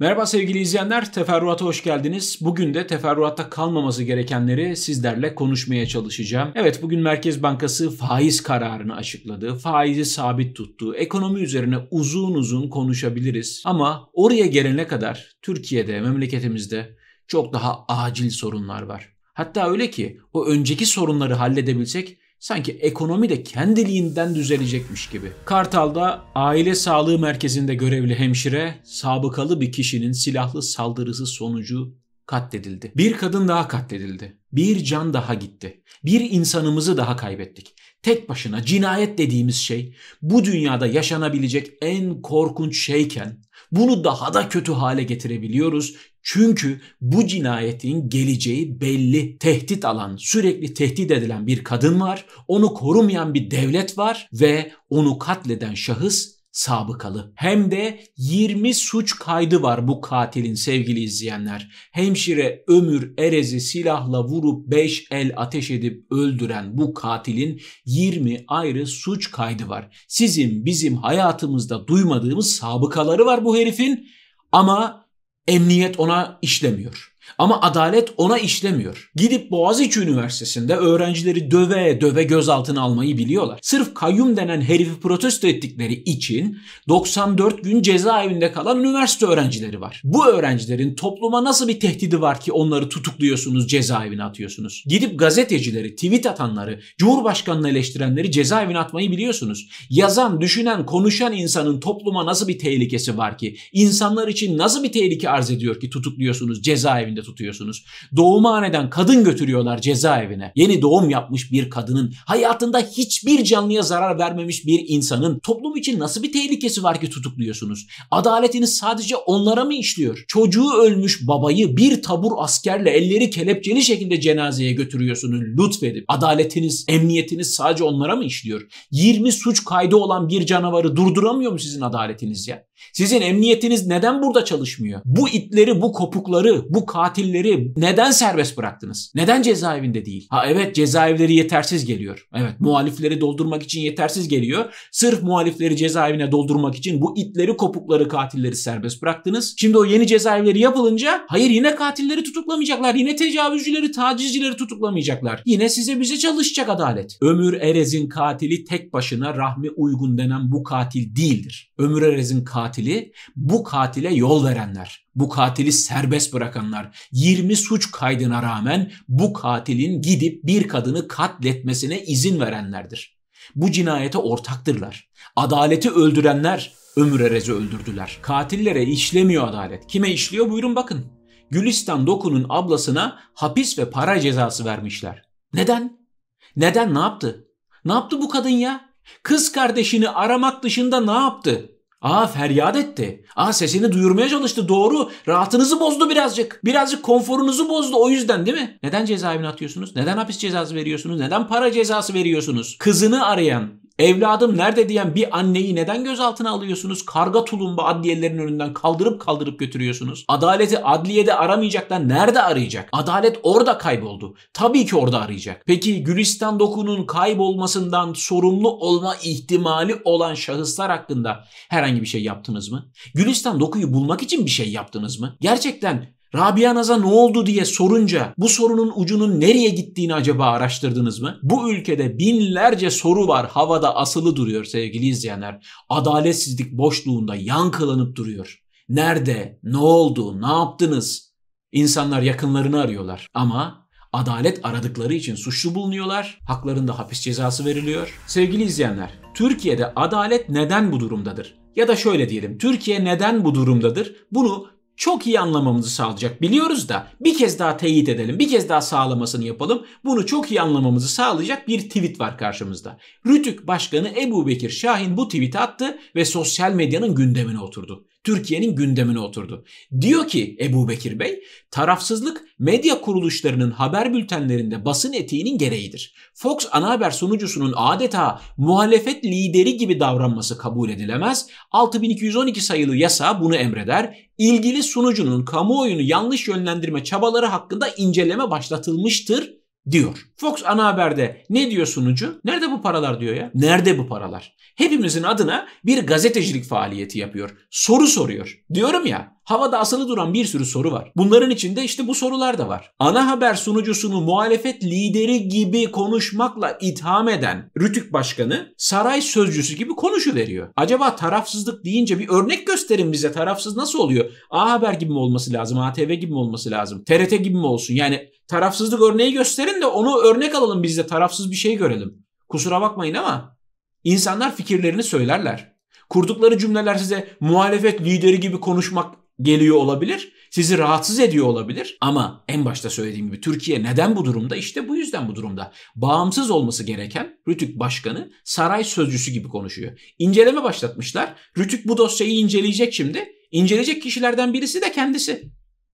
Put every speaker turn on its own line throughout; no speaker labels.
Merhaba sevgili izleyenler, Teferruat'a hoş geldiniz. Bugün de teferruatta kalmaması gerekenleri sizlerle konuşmaya çalışacağım. Evet bugün Merkez Bankası faiz kararını açıkladı. Faizi sabit tuttu. Ekonomi üzerine uzun uzun konuşabiliriz. Ama oraya gelene kadar Türkiye'de, memleketimizde çok daha acil sorunlar var. Hatta öyle ki o önceki sorunları halledebilsek sanki ekonomi de kendiliğinden düzelecekmiş gibi. Kartal'da aile sağlığı merkezinde görevli hemşire sabıkalı bir kişinin silahlı saldırısı sonucu katledildi. Bir kadın daha katledildi. Bir can daha gitti. Bir insanımızı daha kaybettik. Tek başına cinayet dediğimiz şey bu dünyada yaşanabilecek en korkunç şeyken bunu daha da kötü hale getirebiliyoruz. Çünkü bu cinayetin geleceği belli. Tehdit alan, sürekli tehdit edilen bir kadın var. Onu korumayan bir devlet var ve onu katleden şahıs sabıkalı. Hem de 20 suç kaydı var bu katilin sevgili izleyenler. Hemşire Ömür Erez'i silahla vurup 5 el ateş edip öldüren bu katilin 20 ayrı suç kaydı var. Sizin bizim hayatımızda duymadığımız sabıkaları var bu herifin ama emniyet ona işlemiyor. Ama adalet ona işlemiyor. Gidip Boğaziçi Üniversitesi'nde öğrencileri döve döve gözaltına almayı biliyorlar. Sırf kayyum denen herifi protesto ettikleri için 94 gün cezaevinde kalan üniversite öğrencileri var. Bu öğrencilerin topluma nasıl bir tehdidi var ki onları tutukluyorsunuz, cezaevine atıyorsunuz? Gidip gazetecileri, tweet atanları, Cumhurbaşkanı'nı eleştirenleri cezaevine atmayı biliyorsunuz. Yazan, düşünen, konuşan insanın topluma nasıl bir tehlikesi var ki? İnsanlar için nasıl bir tehlike arz ediyor ki tutukluyorsunuz, cezaevinde elinde tutuyorsunuz. Doğumhaneden kadın götürüyorlar cezaevine. Yeni doğum yapmış bir kadının, hayatında hiçbir canlıya zarar vermemiş bir insanın toplum için nasıl bir tehlikesi var ki tutukluyorsunuz? Adaletiniz sadece onlara mı işliyor? Çocuğu ölmüş babayı bir tabur askerle elleri kelepçeli şekilde cenazeye götürüyorsunuz lütfedip. Adaletiniz, emniyetiniz sadece onlara mı işliyor? 20 suç kaydı olan bir canavarı durduramıyor mu sizin adaletiniz ya? Sizin emniyetiniz neden burada çalışmıyor? Bu itleri, bu kopukları, bu katilleri neden serbest bıraktınız? Neden cezaevinde değil? Ha evet cezaevleri yetersiz geliyor. Evet muhalifleri doldurmak için yetersiz geliyor. Sırf muhalifleri cezaevine doldurmak için bu itleri, kopukları, katilleri serbest bıraktınız. Şimdi o yeni cezaevleri yapılınca hayır yine katilleri tutuklamayacaklar. Yine tecavüzcüleri, tacizcileri tutuklamayacaklar. Yine size bize çalışacak adalet. Ömür Erez'in katili tek başına Rahmi Uygun denen bu katil değildir. Ömür Erez'in katili katili, bu katile yol verenler, bu katili serbest bırakanlar, 20 suç kaydına rağmen bu katilin gidip bir kadını katletmesine izin verenlerdir. Bu cinayete ortaktırlar. Adaleti öldürenler Ömür Erez'i öldürdüler. Katillere işlemiyor adalet. Kime işliyor buyurun bakın. Gülistan Doku'nun ablasına hapis ve para cezası vermişler. Neden? Neden ne yaptı? Ne yaptı bu kadın ya? Kız kardeşini aramak dışında ne yaptı? Aa feryat etti. Aa sesini duyurmaya çalıştı doğru. Rahatınızı bozdu birazcık. Birazcık konforunuzu bozdu o yüzden değil mi? Neden cezaevine atıyorsunuz? Neden hapis cezası veriyorsunuz? Neden para cezası veriyorsunuz? Kızını arayan Evladım nerede diyen bir anneyi neden gözaltına alıyorsunuz? Karga tulumba adliyelerin önünden kaldırıp kaldırıp götürüyorsunuz. Adaleti adliyede aramayacaklar nerede arayacak? Adalet orada kayboldu. Tabii ki orada arayacak. Peki Gülistan Doku'nun kaybolmasından sorumlu olma ihtimali olan şahıslar hakkında herhangi bir şey yaptınız mı? Gülistan Doku'yu bulmak için bir şey yaptınız mı? Gerçekten Rabia Naz'a ne oldu diye sorunca bu sorunun ucunun nereye gittiğini acaba araştırdınız mı? Bu ülkede binlerce soru var havada asılı duruyor sevgili izleyenler. Adaletsizlik boşluğunda yankılanıp duruyor. Nerede, ne oldu, ne yaptınız? İnsanlar yakınlarını arıyorlar ama adalet aradıkları için suçlu bulunuyorlar. Haklarında hapis cezası veriliyor. Sevgili izleyenler, Türkiye'de adalet neden bu durumdadır? Ya da şöyle diyelim, Türkiye neden bu durumdadır? Bunu çok iyi anlamamızı sağlayacak. Biliyoruz da bir kez daha teyit edelim, bir kez daha sağlamasını yapalım. Bunu çok iyi anlamamızı sağlayacak bir tweet var karşımızda. Rütük Başkanı Ebu Bekir Şahin bu tweet'i attı ve sosyal medyanın gündemine oturdu. Türkiye'nin gündemine oturdu. Diyor ki Ebu Bekir Bey, tarafsızlık medya kuruluşlarının haber bültenlerinde basın etiğinin gereğidir. Fox ana haber sunucusunun adeta muhalefet lideri gibi davranması kabul edilemez. 6212 sayılı yasa bunu emreder. İlgili sunucunun kamuoyunu yanlış yönlendirme çabaları hakkında inceleme başlatılmıştır diyor. Fox ana haberde ne diyor sunucu? Nerede bu paralar diyor ya? Nerede bu paralar? Hepimizin adına bir gazetecilik faaliyeti yapıyor. Soru soruyor. Diyorum ya havada asılı duran bir sürü soru var. Bunların içinde işte bu sorular da var. Ana haber sunucusunu muhalefet lideri gibi konuşmakla itham eden Rütük Başkanı saray sözcüsü gibi konuşu veriyor. Acaba tarafsızlık deyince bir örnek gösterin bize tarafsız nasıl oluyor? A Haber gibi mi olması lazım? ATV gibi mi olması lazım? TRT gibi mi olsun? Yani tarafsızlık örneği gösterin de onu örnek alalım biz de tarafsız bir şey görelim. Kusura bakmayın ama insanlar fikirlerini söylerler. Kurdukları cümleler size muhalefet lideri gibi konuşmak geliyor olabilir. Sizi rahatsız ediyor olabilir. Ama en başta söylediğim gibi Türkiye neden bu durumda? İşte bu yüzden bu durumda. Bağımsız olması gereken Rütük Başkanı saray sözcüsü gibi konuşuyor. İnceleme başlatmışlar. Rütük bu dosyayı inceleyecek şimdi. İnceleyecek kişilerden birisi de kendisi.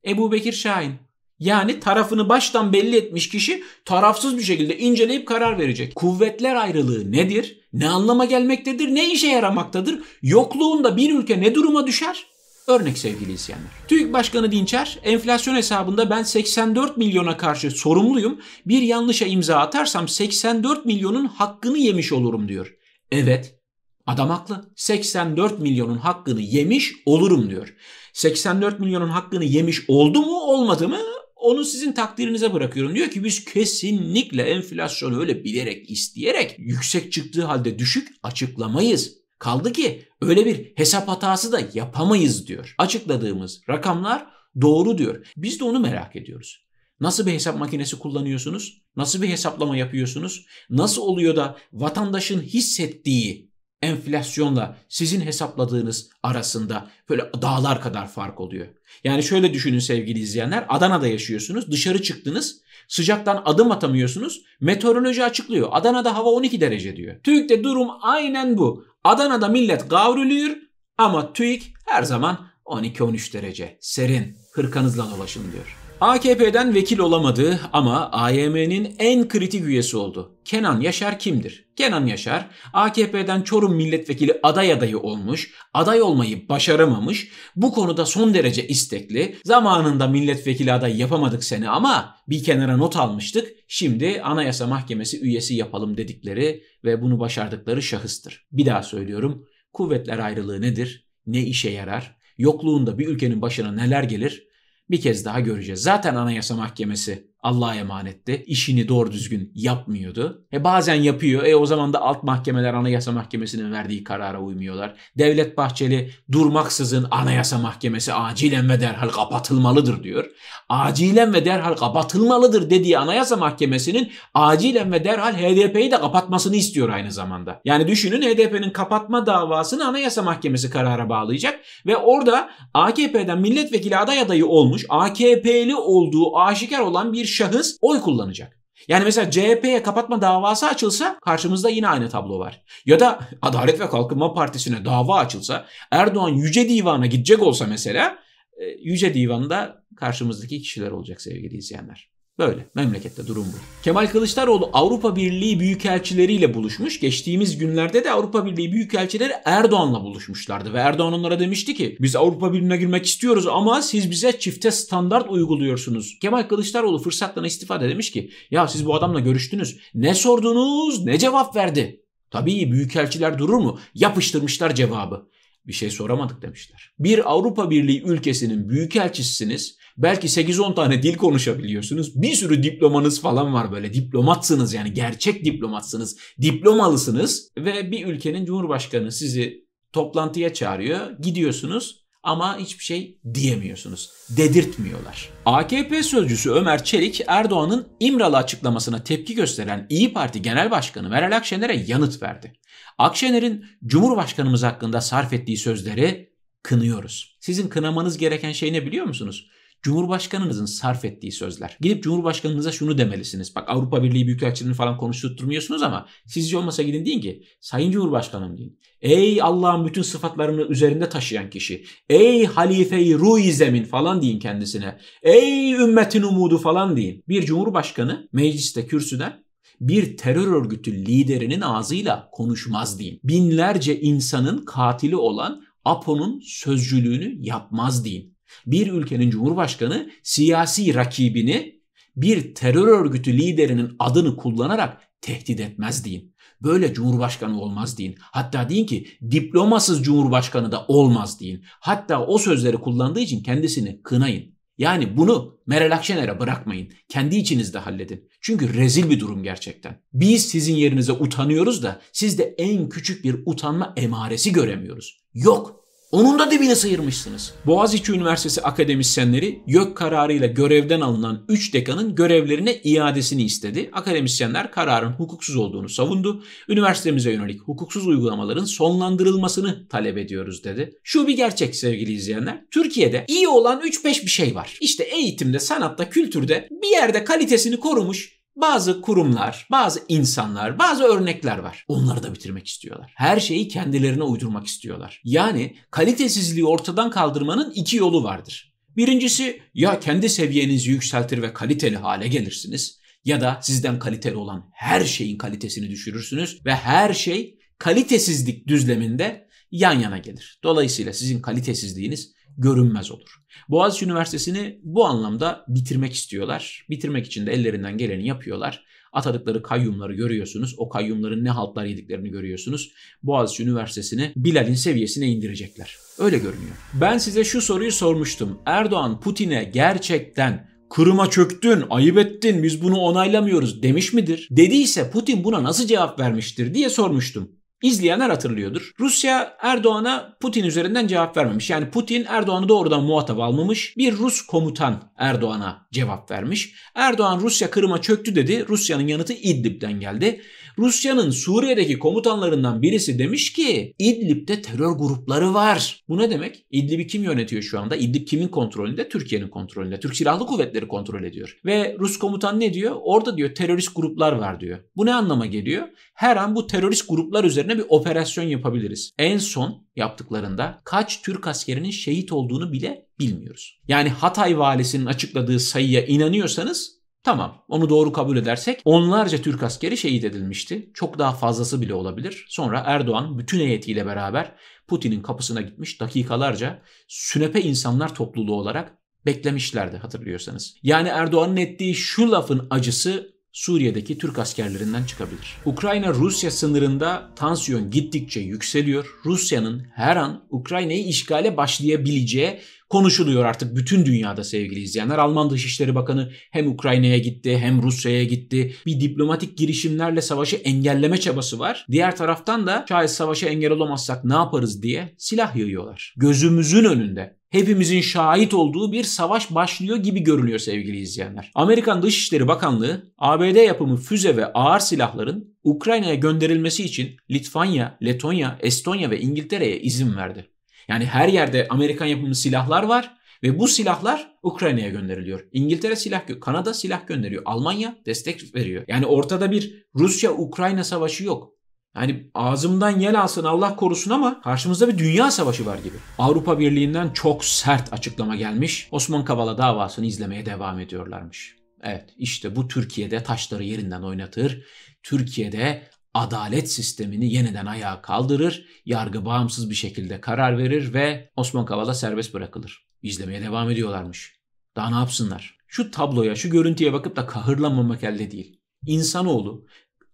Ebu Bekir Şahin. Yani tarafını baştan belli etmiş kişi tarafsız bir şekilde inceleyip karar verecek. Kuvvetler ayrılığı nedir? Ne anlama gelmektedir? Ne işe yaramaktadır? Yokluğunda bir ülke ne duruma düşer? Örnek sevgili izleyenler. TÜİK Başkanı Dinçer, enflasyon hesabında ben 84 milyona karşı sorumluyum. Bir yanlışa imza atarsam 84 milyonun hakkını yemiş olurum diyor. Evet, adam haklı. 84 milyonun hakkını yemiş olurum diyor. 84 milyonun hakkını yemiş oldu mu olmadı mı onu sizin takdirinize bırakıyorum. Diyor ki biz kesinlikle enflasyonu öyle bilerek isteyerek yüksek çıktığı halde düşük açıklamayız. Kaldı ki öyle bir hesap hatası da yapamayız diyor. Açıkladığımız rakamlar doğru diyor. Biz de onu merak ediyoruz. Nasıl bir hesap makinesi kullanıyorsunuz? Nasıl bir hesaplama yapıyorsunuz? Nasıl oluyor da vatandaşın hissettiği enflasyonla sizin hesapladığınız arasında böyle dağlar kadar fark oluyor. Yani şöyle düşünün sevgili izleyenler. Adana'da yaşıyorsunuz. Dışarı çıktınız. Sıcaktan adım atamıyorsunuz. Meteoroloji açıklıyor. Adana'da hava 12 derece diyor. TÜİK'te durum aynen bu. Adana'da millet gavrülüyor ama TÜİK her zaman 12-13 derece. Serin. Hırkanızla dolaşın diyor. AKP'den vekil olamadı ama AYM'nin en kritik üyesi oldu. Kenan Yaşar kimdir? Kenan Yaşar AKP'den Çorum milletvekili aday adayı olmuş, aday olmayı başaramamış, bu konuda son derece istekli, zamanında milletvekili aday yapamadık seni ama bir kenara not almıştık, şimdi Anayasa Mahkemesi üyesi yapalım dedikleri ve bunu başardıkları şahıstır. Bir daha söylüyorum, kuvvetler ayrılığı nedir? Ne işe yarar? Yokluğunda bir ülkenin başına neler gelir? bir kez daha göreceğiz. Zaten Anayasa Mahkemesi Allah'a emanetti. İşini doğru düzgün yapmıyordu. E bazen yapıyor. E o zaman da alt mahkemeler Anayasa Mahkemesi'nin verdiği karara uymuyorlar. Devlet Bahçeli durmaksızın Anayasa Mahkemesi acilen ve derhal kapatılmalıdır diyor. Acilen ve derhal kapatılmalıdır dediği Anayasa Mahkemesi'nin acilen ve derhal HDP'yi de kapatmasını istiyor aynı zamanda. Yani düşünün HDP'nin kapatma davasını Anayasa Mahkemesi karara bağlayacak ve orada AKP'den milletvekili aday adayı olmuş, AKP'li olduğu aşikar olan bir şahıs oy kullanacak. Yani mesela CHP'ye kapatma davası açılsa karşımızda yine aynı tablo var. Ya da Adalet ve Kalkınma Partisi'ne dava açılsa Erdoğan Yüce Divan'a gidecek olsa mesela e, Yüce Divan'da karşımızdaki kişiler olacak sevgili izleyenler. Böyle memlekette durum bu. Kemal Kılıçdaroğlu Avrupa Birliği büyükelçileriyle buluşmuş. Geçtiğimiz günlerde de Avrupa Birliği büyükelçileri Erdoğan'la buluşmuşlardı ve Erdoğan onlara demişti ki biz Avrupa Birliği'ne girmek istiyoruz ama siz bize çifte standart uyguluyorsunuz. Kemal Kılıçdaroğlu fırsattan istifade demiş ki ya siz bu adamla görüştünüz. Ne sordunuz? Ne cevap verdi? Tabii büyükelçiler durur mu? Yapıştırmışlar cevabı. Bir şey soramadık demişler. Bir Avrupa Birliği ülkesinin büyükelçisisiniz Belki 8-10 tane dil konuşabiliyorsunuz. Bir sürü diplomanız falan var böyle. Diplomatsınız yani gerçek diplomatsınız. Diplomalısınız ve bir ülkenin cumhurbaşkanı sizi toplantıya çağırıyor. Gidiyorsunuz ama hiçbir şey diyemiyorsunuz. Dedirtmiyorlar. AKP sözcüsü Ömer Çelik Erdoğan'ın İmralı açıklamasına tepki gösteren İyi Parti Genel Başkanı Meral Akşener'e yanıt verdi. Akşener'in Cumhurbaşkanımız hakkında sarf ettiği sözleri kınıyoruz. Sizin kınamanız gereken şey ne biliyor musunuz? Cumhurbaşkanınızın sarf ettiği sözler. Gidip Cumhurbaşkanınıza şunu demelisiniz. Bak Avrupa Birliği Büyükelçiliğini falan konuşturtmuyorsunuz ama siz olmasa gidin deyin ki Sayın Cumhurbaşkanım deyin. Ey Allah'ın bütün sıfatlarını üzerinde taşıyan kişi. Ey halife-i zemin falan deyin kendisine. Ey ümmetin umudu falan deyin. Bir cumhurbaşkanı mecliste kürsüden bir terör örgütü liderinin ağzıyla konuşmaz deyin. Binlerce insanın katili olan APO'nun sözcülüğünü yapmaz deyin. Bir ülkenin cumhurbaşkanı siyasi rakibini bir terör örgütü liderinin adını kullanarak tehdit etmez deyin. Böyle cumhurbaşkanı olmaz deyin. Hatta deyin ki diplomasız cumhurbaşkanı da olmaz deyin. Hatta o sözleri kullandığı için kendisini kınayın. Yani bunu Meral Akşener'e bırakmayın. Kendi içinizde halledin. Çünkü rezil bir durum gerçekten. Biz sizin yerinize utanıyoruz da sizde en küçük bir utanma emaresi göremiyoruz. Yok. Onun da dibini sıyırmışsınız. Boğaziçi Üniversitesi akademisyenleri YÖK kararıyla görevden alınan 3 dekanın görevlerine iadesini istedi. Akademisyenler kararın hukuksuz olduğunu savundu. Üniversitemize yönelik hukuksuz uygulamaların sonlandırılmasını talep ediyoruz dedi. Şu bir gerçek sevgili izleyenler. Türkiye'de iyi olan 3-5 bir şey var. İşte eğitimde, sanatta, kültürde bir yerde kalitesini korumuş bazı kurumlar, bazı insanlar, bazı örnekler var. Onları da bitirmek istiyorlar. Her şeyi kendilerine uydurmak istiyorlar. Yani kalitesizliği ortadan kaldırmanın iki yolu vardır. Birincisi ya kendi seviyenizi yükseltir ve kaliteli hale gelirsiniz ya da sizden kaliteli olan her şeyin kalitesini düşürürsünüz ve her şey kalitesizlik düzleminde yan yana gelir. Dolayısıyla sizin kalitesizliğiniz görünmez olur. Boğaziçi Üniversitesi'ni bu anlamda bitirmek istiyorlar. Bitirmek için de ellerinden geleni yapıyorlar. Atadıkları kayyumları görüyorsunuz. O kayyumların ne haltlar yediklerini görüyorsunuz. Boğaziçi Üniversitesi'ni Bilal'in seviyesine indirecekler. Öyle görünüyor. Ben size şu soruyu sormuştum. Erdoğan Putin'e gerçekten Kırım'a çöktün, ayıp ettin, biz bunu onaylamıyoruz demiş midir? Dediyse Putin buna nasıl cevap vermiştir diye sormuştum. İzleyenler hatırlıyordur. Rusya Erdoğan'a Putin üzerinden cevap vermemiş. Yani Putin Erdoğan'ı doğrudan muhatap almamış. Bir Rus komutan Erdoğan'a cevap vermiş. Erdoğan Rusya Kırım'a çöktü dedi. Rusya'nın yanıtı İdlib'den geldi. Rusya'nın Suriye'deki komutanlarından birisi demiş ki İdlib'de terör grupları var. Bu ne demek? İdlib'i kim yönetiyor şu anda? İdlib kimin kontrolünde? Türkiye'nin kontrolünde. Türk Silahlı Kuvvetleri kontrol ediyor. Ve Rus komutan ne diyor? Orada diyor terörist gruplar var diyor. Bu ne anlama geliyor? Her an bu terörist gruplar üzerine bir operasyon yapabiliriz. En son yaptıklarında kaç Türk askerinin şehit olduğunu bile bilmiyoruz. Yani Hatay valisinin açıkladığı sayıya inanıyorsanız Tamam onu doğru kabul edersek onlarca Türk askeri şehit edilmişti. Çok daha fazlası bile olabilir. Sonra Erdoğan bütün heyetiyle beraber Putin'in kapısına gitmiş dakikalarca sünepe insanlar topluluğu olarak beklemişlerdi hatırlıyorsanız. Yani Erdoğan'ın ettiği şu lafın acısı Suriye'deki Türk askerlerinden çıkabilir. Ukrayna-Rusya sınırında tansiyon gittikçe yükseliyor. Rusya'nın her an Ukrayna'yı işgale başlayabileceği konuşuluyor artık bütün dünyada sevgili izleyenler. Alman Dışişleri Bakanı hem Ukrayna'ya gitti hem Rusya'ya gitti. Bir diplomatik girişimlerle savaşı engelleme çabası var. Diğer taraftan da şayet savaşa engel olamazsak ne yaparız diye silah yığıyorlar. Gözümüzün önünde hepimizin şahit olduğu bir savaş başlıyor gibi görünüyor sevgili izleyenler. Amerikan Dışişleri Bakanlığı ABD yapımı füze ve ağır silahların Ukrayna'ya gönderilmesi için Litvanya, Letonya, Estonya ve İngiltere'ye izin verdi. Yani her yerde Amerikan yapımı silahlar var ve bu silahlar Ukrayna'ya gönderiliyor. İngiltere silah, gö Kanada silah gönderiyor. Almanya destek veriyor. Yani ortada bir Rusya-Ukrayna savaşı yok. Yani ağzımdan yel alsın Allah korusun ama karşımızda bir dünya savaşı var gibi. Avrupa Birliği'nden çok sert açıklama gelmiş. Osman Kavala davasını izlemeye devam ediyorlarmış. Evet işte bu Türkiye'de taşları yerinden oynatır. Türkiye'de adalet sistemini yeniden ayağa kaldırır, yargı bağımsız bir şekilde karar verir ve Osman Kavala serbest bırakılır. İzlemeye devam ediyorlarmış. Daha ne yapsınlar? Şu tabloya, şu görüntüye bakıp da kahırlanmamak elde değil. İnsanoğlu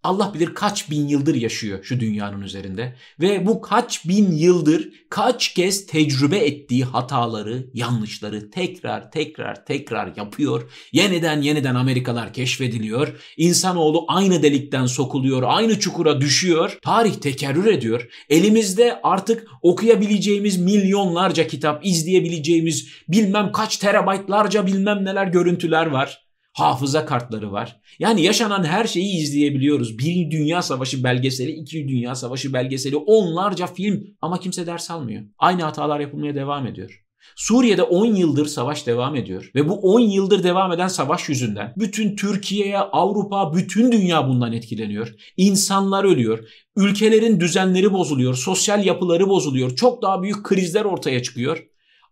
Allah bilir kaç bin yıldır yaşıyor şu dünyanın üzerinde ve bu kaç bin yıldır kaç kez tecrübe ettiği hataları, yanlışları tekrar tekrar tekrar yapıyor. Yeniden yeniden Amerikalar keşfediliyor. İnsanoğlu aynı delikten sokuluyor, aynı çukura düşüyor. Tarih tekerrür ediyor. Elimizde artık okuyabileceğimiz milyonlarca kitap, izleyebileceğimiz bilmem kaç terabaytlarca bilmem neler görüntüler var hafıza kartları var. Yani yaşanan her şeyi izleyebiliyoruz. Bir Dünya Savaşı belgeseli, iki Dünya Savaşı belgeseli, onlarca film ama kimse ders almıyor. Aynı hatalar yapılmaya devam ediyor. Suriye'de 10 yıldır savaş devam ediyor ve bu 10 yıldır devam eden savaş yüzünden bütün Türkiye'ye, Avrupa, bütün dünya bundan etkileniyor. İnsanlar ölüyor. Ülkelerin düzenleri bozuluyor, sosyal yapıları bozuluyor. Çok daha büyük krizler ortaya çıkıyor.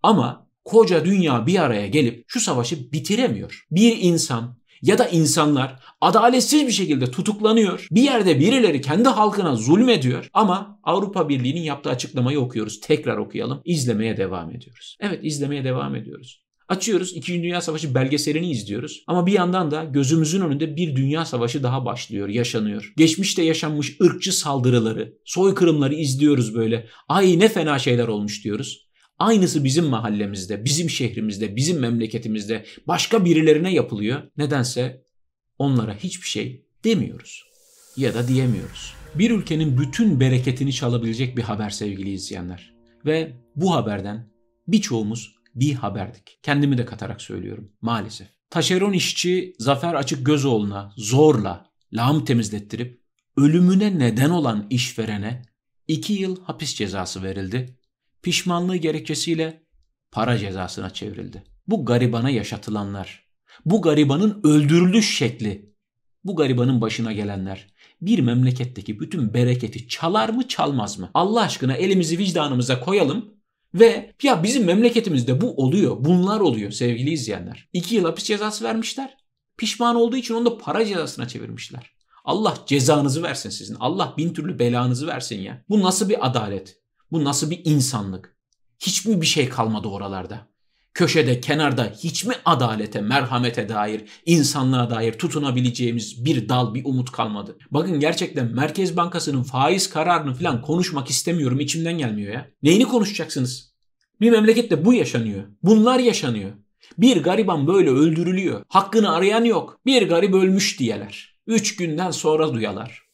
Ama koca dünya bir araya gelip şu savaşı bitiremiyor. Bir insan ya da insanlar adaletsiz bir şekilde tutuklanıyor. Bir yerde birileri kendi halkına zulmediyor ama Avrupa Birliği'nin yaptığı açıklamayı okuyoruz. Tekrar okuyalım. İzlemeye devam ediyoruz. Evet izlemeye devam ediyoruz. Açıyoruz 2. Dünya Savaşı belgeselini izliyoruz ama bir yandan da gözümüzün önünde bir dünya savaşı daha başlıyor, yaşanıyor. Geçmişte yaşanmış ırkçı saldırıları, soykırımları izliyoruz böyle. Ay ne fena şeyler olmuş diyoruz. Aynısı bizim mahallemizde, bizim şehrimizde, bizim memleketimizde başka birilerine yapılıyor. Nedense onlara hiçbir şey demiyoruz ya da diyemiyoruz. Bir ülkenin bütün bereketini çalabilecek bir haber sevgili izleyenler. Ve bu haberden birçoğumuz bir haberdik. Kendimi de katarak söylüyorum maalesef. Taşeron işçi Zafer Açık Gözoğlu'na zorla lağım temizlettirip ölümüne neden olan işverene 2 yıl hapis cezası verildi pişmanlığı gerekçesiyle para cezasına çevrildi. Bu garibana yaşatılanlar, bu garibanın öldürülüş şekli, bu garibanın başına gelenler bir memleketteki bütün bereketi çalar mı çalmaz mı? Allah aşkına elimizi vicdanımıza koyalım ve ya bizim memleketimizde bu oluyor, bunlar oluyor sevgili izleyenler. İki yıl hapis cezası vermişler. Pişman olduğu için onu da para cezasına çevirmişler. Allah cezanızı versin sizin. Allah bin türlü belanızı versin ya. Bu nasıl bir adalet? Bu nasıl bir insanlık? Hiç mi bir şey kalmadı oralarda? Köşede, kenarda hiç mi adalete, merhamete dair, insanlığa dair tutunabileceğimiz bir dal, bir umut kalmadı? Bakın gerçekten Merkez Bankası'nın faiz kararını falan konuşmak istemiyorum. içimden gelmiyor ya. Neyini konuşacaksınız? Bir memlekette bu yaşanıyor. Bunlar yaşanıyor. Bir gariban böyle öldürülüyor. Hakkını arayan yok. Bir garip ölmüş diyeler. Üç günden sonra duyalar.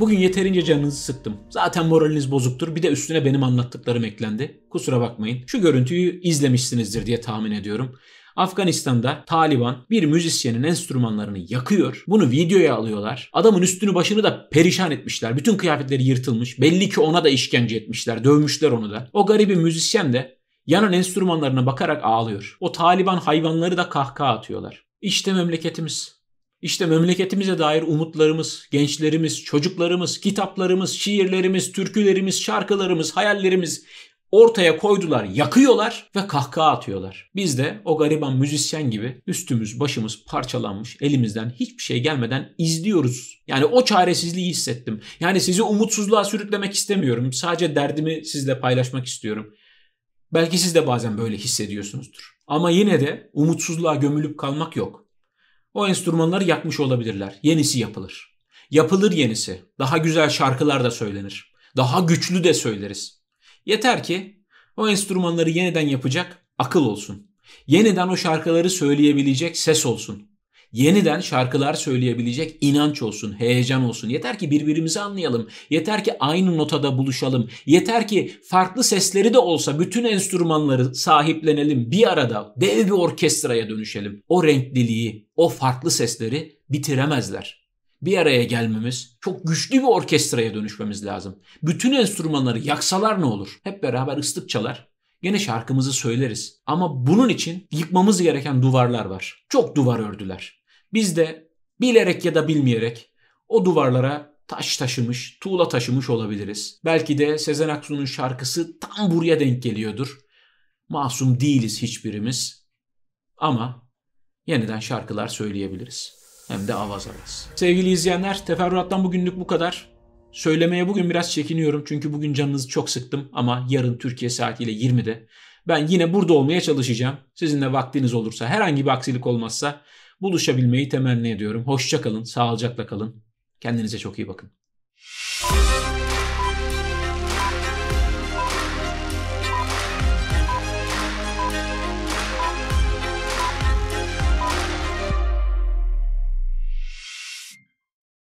Bugün yeterince canınızı sıktım. Zaten moraliniz bozuktur. Bir de üstüne benim anlattıklarım eklendi. Kusura bakmayın. Şu görüntüyü izlemişsinizdir diye tahmin ediyorum. Afganistan'da Taliban bir müzisyenin enstrümanlarını yakıyor. Bunu videoya alıyorlar. Adamın üstünü başını da perişan etmişler. Bütün kıyafetleri yırtılmış. Belli ki ona da işkence etmişler. Dövmüşler onu da. O garibi müzisyen de yanan enstrümanlarına bakarak ağlıyor. O Taliban hayvanları da kahkaha atıyorlar. İşte memleketimiz. İşte memleketimize dair umutlarımız, gençlerimiz, çocuklarımız, kitaplarımız, şiirlerimiz, türkülerimiz, şarkılarımız, hayallerimiz ortaya koydular, yakıyorlar ve kahkaha atıyorlar. Biz de o gariban müzisyen gibi üstümüz başımız parçalanmış, elimizden hiçbir şey gelmeden izliyoruz. Yani o çaresizliği hissettim. Yani sizi umutsuzluğa sürüklemek istemiyorum. Sadece derdimi sizle paylaşmak istiyorum. Belki siz de bazen böyle hissediyorsunuzdur. Ama yine de umutsuzluğa gömülüp kalmak yok. O enstrümanları yakmış olabilirler. Yenisi yapılır. Yapılır yenisi. Daha güzel şarkılar da söylenir. Daha güçlü de söyleriz. Yeter ki o enstrümanları yeniden yapacak akıl olsun. Yeniden o şarkıları söyleyebilecek ses olsun yeniden şarkılar söyleyebilecek inanç olsun, heyecan olsun. Yeter ki birbirimizi anlayalım. Yeter ki aynı notada buluşalım. Yeter ki farklı sesleri de olsa bütün enstrümanları sahiplenelim. Bir arada dev bir orkestraya dönüşelim. O renkliliği, o farklı sesleri bitiremezler. Bir araya gelmemiz, çok güçlü bir orkestraya dönüşmemiz lazım. Bütün enstrümanları yaksalar ne olur? Hep beraber ıslık çalar, yine şarkımızı söyleriz. Ama bunun için yıkmamız gereken duvarlar var. Çok duvar ördüler. Biz de bilerek ya da bilmeyerek o duvarlara taş taşımış, tuğla taşımış olabiliriz. Belki de Sezen Aksu'nun şarkısı tam buraya denk geliyordur. Masum değiliz hiçbirimiz. Ama yeniden şarkılar söyleyebiliriz. Hem de avaz avaz. Sevgili izleyenler, teferruattan bugünlük bu kadar. Söylemeye bugün biraz çekiniyorum çünkü bugün canınızı çok sıktım ama yarın Türkiye saatiyle 20'de ben yine burada olmaya çalışacağım. Sizin de vaktiniz olursa, herhangi bir aksilik olmazsa buluşabilmeyi temenni ediyorum. Hoşçakalın, sağlıcakla kalın. Kendinize çok iyi bakın.